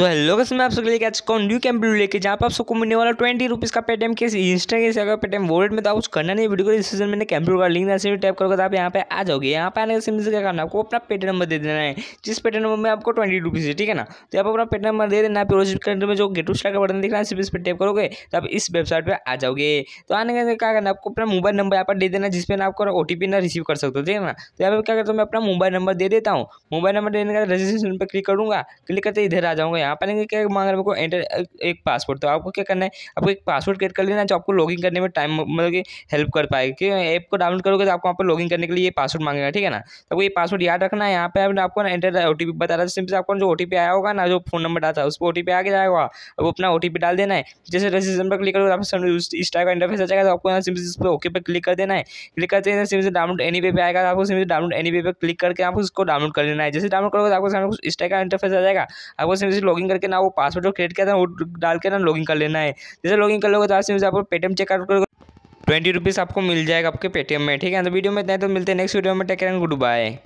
so hello guys मैं आप सबके लिए आज कौन न्यू कैंप लेके जहाँ पर आप सबको मिलने वाला ट्वेंटी रुपीज़ का पेटीएम के इंस्टा के अगर पेटीएम वॉलेट में तो कुछ करना नहीं वीडियो को डिस्क्रिप्शन में कैंप्यू का लिंक ऐसे टैप करोगे तो आप यहाँ पे आ जाओगे यहाँ पे आने का सिंपल क्या करना आपको अपना पेटीएम नंबर दे देना है जिस पेटीएम नंबर में आपको ट्वेंटी रुपीज़ है ठीक है ना तो आप अपना पेटीएम नंबर दे देना फिर करने में जो टू स्टार का बटन दिख रहा है सिर्फ इस पर टैप करोगे तो आप इस वेबसाइट पर आ जाओगे तो आने का क्या करना आपको अपना मोबाइल नंबर यहाँ पर दे देना जिसमें ना आपको ओ टी पी ना रिसीव कर सकते हो ठीक है ना तो यहाँ पर क्या करता हूँ मैं अपना मोबाइल नंबर दे देता हूँ मोबाइल नंबर देने का रजिस्ट्रेशन पर क्लिक करूँगा क्लिक करते इधर आ जाऊँगा यहाँ पर लेंगे क्या मांग रहे मेरे को एंटर एक पासपोर्ट तो आपको क्या करना है आपको एक पासपोर्ट क्रिएट कर लेना जो आपको लॉगिन करने में टाइम मतलब कि हेल्प कर पाएगा क्योंकि ऐप को डाउनलोड करोगे तो आपको वहाँ पर लॉगिन करने के लिए ये पासवर्ड मांगेगा ठीक है ना तो आपको ये पासवर्ड याद रखना है यहाँ पर आपको ना एंटर ओ टी बता रहा है सिंपल आपको जो ओ आया होगा ना जो फोन नंबर डालता था उस पर ओ टी आगे जाएगा अब अपना ओ डाल देना है जैसे रजिस्ट्रेशन पर क्लिक करोगे तो आप इस टाइप का इंटरफेस आ जाएगा तो आपको यहाँ सिंपल पर ओके पर क्लिक कर देना है क्लिक करते हैं सिंपल डाउनलोड एनी पे आएगा तो आपको सिंपल डाउनलोड एनी पे क्लिक करके आपको उसको डाउनलोड कर लेना है जैसे डाउनलोड करोगे तो आपको इस टाइप का इंटरफेस आ जाएगा आपको सिंपल लॉगिन करके ना वो पासवर्ड जो क्रिएट किया था वो डाल के ना लॉगिन कर लेना है जैसे लॉगिन कर लोगे तो आपसे आपको पेटीएम चेकआउट करोगे ट्वेंटी रुपीज़ आपको मिल जाएगा आपके पेटीएम में ठीक है तो वीडियो में इतना तो मिलते हैं नेक्स्ट वीडियो में टेक करेंगे गुड बाय